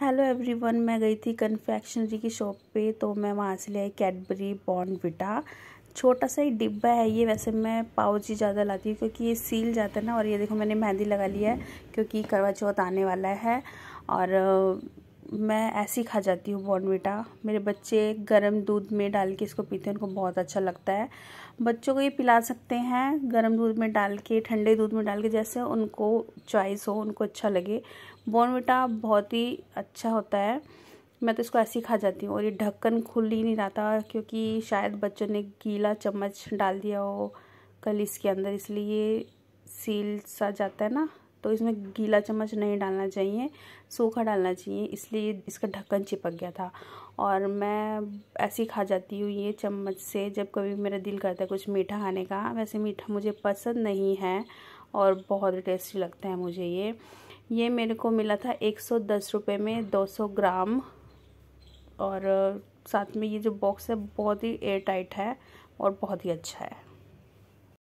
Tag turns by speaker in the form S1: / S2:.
S1: hello everyone मैं गई थी कन्फेक्शनरी की शॉप पे तो मैं वहाँ से ले आई कैडबरी बॉर्नविटा छोटा सा ही डिब्बा है ये वैसे मैं पाउच ही ज़्यादा लाती हूँ क्योंकि ये सील जाता है ना और ये देखो मैंने मेहंदी लगा लिया है क्योंकि करवा चौथ आने वाला है और मैं ऐसी खा जाती हूँ बॉर्नविटा मेरे बच्चे गर्म दूध में डाल के इसको पीते हैं उनको बहुत अच्छा लगता है बच्चों को ये पिला सकते हैं गर्म दूध में डाल के ठंडे दूध में डाल के जैसे उनको चॉइस हो उनको अच्छा लगे बॉर्नविटा बहुत ही अच्छा होता है मैं तो इसको ऐसे ही खा जाती हूँ और ये ढक्कन खुल ही नहीं रहता क्योंकि शायद बच्चों ने गीला चम्मच डाल दिया हो कल इसके अंदर इसलिए सील सा जाता है ना तो इसमें गीला चम्मच नहीं डालना चाहिए सूखा डालना चाहिए इसलिए इसका ढक्कन चिपक गया था और मैं ऐसे ही खा जाती हूँ ये चम्मच से जब कभी मेरा दिल करता है कुछ मीठा खाने का वैसे मीठा मुझे पसंद नहीं है और बहुत टेस्टी लगता है मुझे ये ये मेरे को मिला था एक सौ दस रुपये में दो सौ ग्राम और साथ में ये जो बॉक्स है बहुत ही एयर टाइट है और बहुत ही अच्छा है